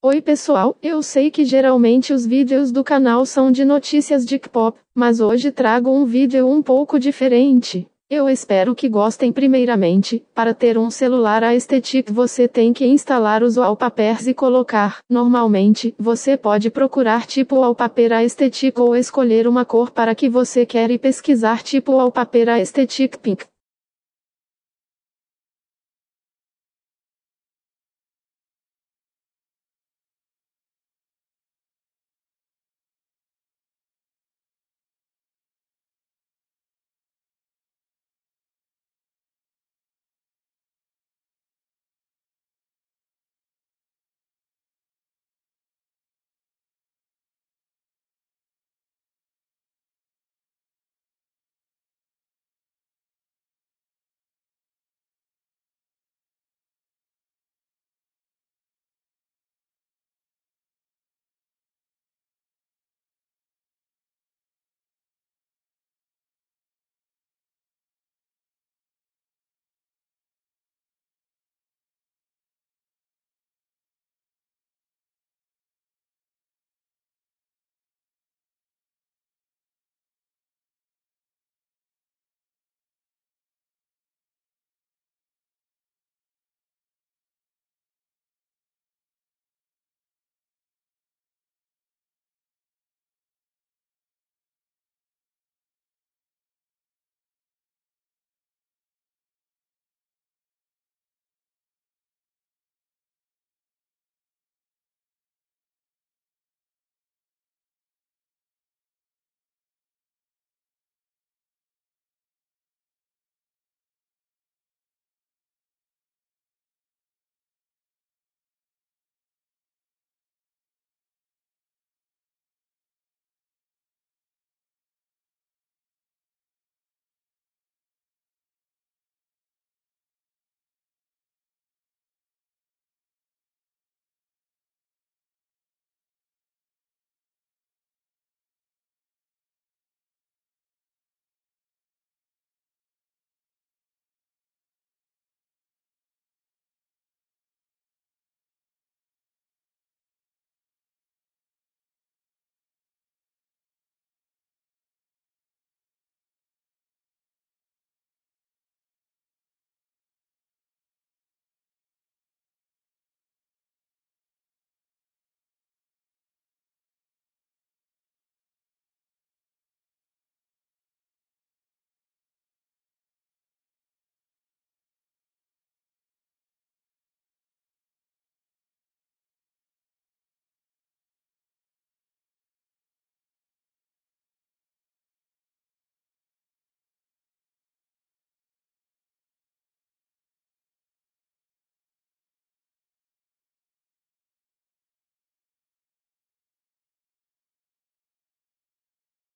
Oi pessoal, eu sei que geralmente os vídeos do canal são de notícias de K-pop, mas hoje trago um vídeo um pouco diferente. Eu espero que gostem primeiramente, para ter um celular aesthetic você tem que instalar os wallpapers e colocar. Normalmente, você pode procurar tipo wallpaper aesthetic ou escolher uma cor para que você quer e pesquisar tipo wallpaper aesthetic pink.